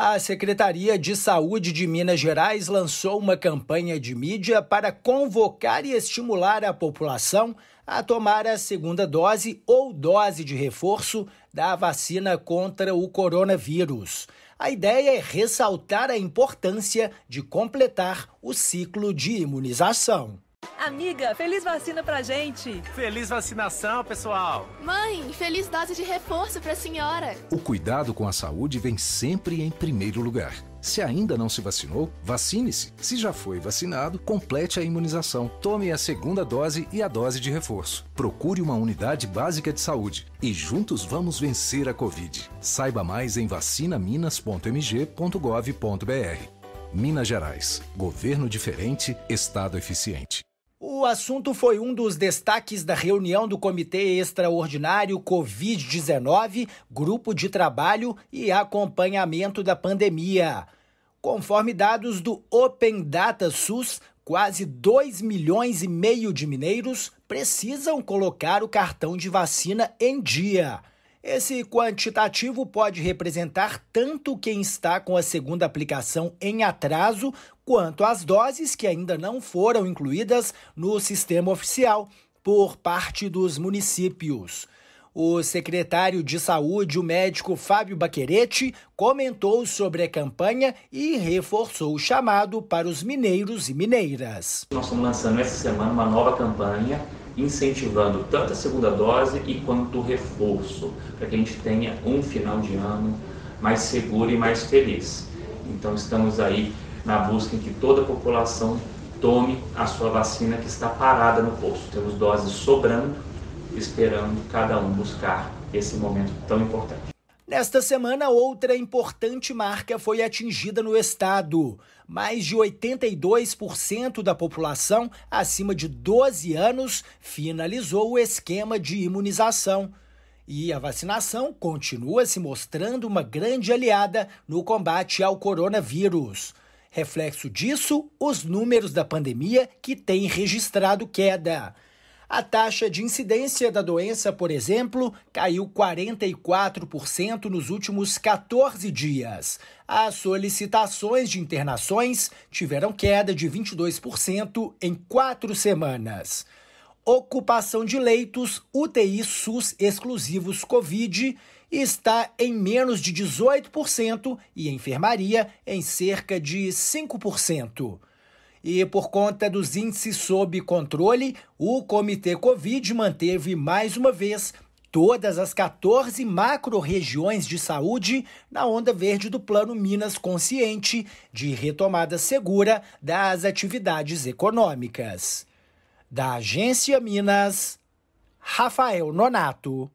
A Secretaria de Saúde de Minas Gerais lançou uma campanha de mídia para convocar e estimular a população a tomar a segunda dose ou dose de reforço da vacina contra o coronavírus. A ideia é ressaltar a importância de completar o ciclo de imunização. Amiga, feliz vacina pra gente. Feliz vacinação, pessoal. Mãe, feliz dose de reforço pra senhora. O cuidado com a saúde vem sempre em primeiro lugar. Se ainda não se vacinou, vacine-se. Se já foi vacinado, complete a imunização. Tome a segunda dose e a dose de reforço. Procure uma unidade básica de saúde e juntos vamos vencer a Covid. Saiba mais em vacinaminas.mg.gov.br. Minas Gerais. Governo diferente, Estado eficiente. O assunto foi um dos destaques da reunião do Comitê Extraordinário Covid-19, Grupo de Trabalho e Acompanhamento da Pandemia. Conforme dados do Open Data SUS, quase 2 milhões e meio de mineiros precisam colocar o cartão de vacina em dia. Esse quantitativo pode representar tanto quem está com a segunda aplicação em atraso, quanto as doses que ainda não foram incluídas no sistema oficial por parte dos municípios. O secretário de Saúde, o médico Fábio Baquerete, comentou sobre a campanha e reforçou o chamado para os mineiros e mineiras. Nós estamos lançando essa semana uma nova campanha incentivando tanto a segunda dose e quanto o reforço, para que a gente tenha um final de ano mais seguro e mais feliz. Então estamos aí na busca em que toda a população tome a sua vacina que está parada no posto. Temos doses sobrando, esperando cada um buscar esse momento tão importante. Nesta semana, outra importante marca foi atingida no estado. Mais de 82% da população acima de 12 anos finalizou o esquema de imunização. E a vacinação continua se mostrando uma grande aliada no combate ao coronavírus. Reflexo disso, os números da pandemia que têm registrado queda. A taxa de incidência da doença, por exemplo, caiu 44% nos últimos 14 dias. As solicitações de internações tiveram queda de 22% em quatro semanas. Ocupação de leitos UTI SUS exclusivos Covid está em menos de 18% e enfermaria em cerca de 5%. E por conta dos índices sob controle, o Comitê Covid manteve mais uma vez todas as 14 macro-regiões de saúde na onda verde do Plano Minas Consciente de retomada segura das atividades econômicas. Da Agência Minas, Rafael Nonato.